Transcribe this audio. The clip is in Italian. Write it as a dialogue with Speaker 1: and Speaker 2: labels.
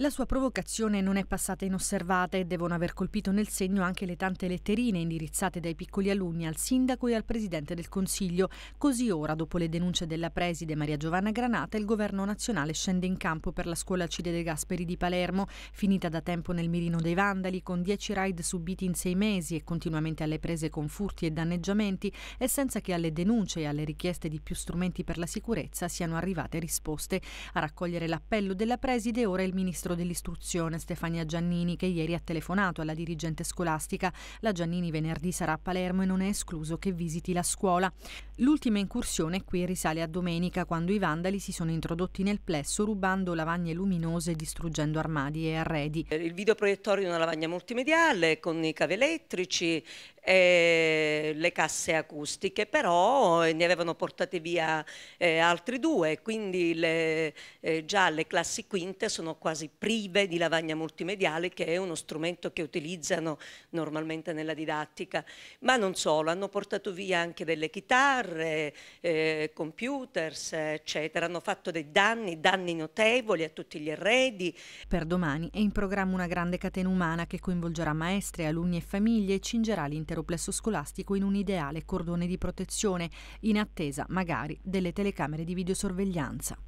Speaker 1: La sua provocazione non è passata inosservata e devono aver colpito nel segno anche le tante letterine indirizzate dai piccoli alunni al sindaco e al presidente del Consiglio. Così ora, dopo le denunce della preside Maria Giovanna Granata, il governo nazionale scende in campo per la scuola Cide De Gasperi di Palermo, finita da tempo nel mirino dei vandali, con 10 raid subiti in sei mesi e continuamente alle prese con furti e danneggiamenti, e senza che alle denunce e alle richieste di più strumenti per la sicurezza siano arrivate risposte. A raccogliere l'appello della preside ora il ministro Ministro dell'Istruzione Stefania Giannini che ieri ha telefonato alla dirigente scolastica. La Giannini venerdì sarà a Palermo e non è escluso che visiti la scuola. L'ultima incursione qui risale a domenica, quando i vandali si sono introdotti nel plesso rubando lavagne luminose e distruggendo armadi e arredi.
Speaker 2: Eh, il videoproiettore di una lavagna multimediale con i cavi elettrici e le casse acustiche, però eh, ne avevano portate via eh, altri due, quindi le, eh, già le classi quinte sono quasi prive di lavagna multimediale, che è uno strumento che utilizzano normalmente nella didattica. Ma non solo, hanno portato via anche delle chitarre, guerre, eh, computers, eccetera. Hanno fatto dei danni, danni notevoli a tutti gli arredi.
Speaker 1: Per domani è in programma una grande catena umana che coinvolgerà maestre, alunni e famiglie e cingerà l'intero plesso scolastico in un ideale cordone di protezione, in attesa magari delle telecamere di videosorveglianza.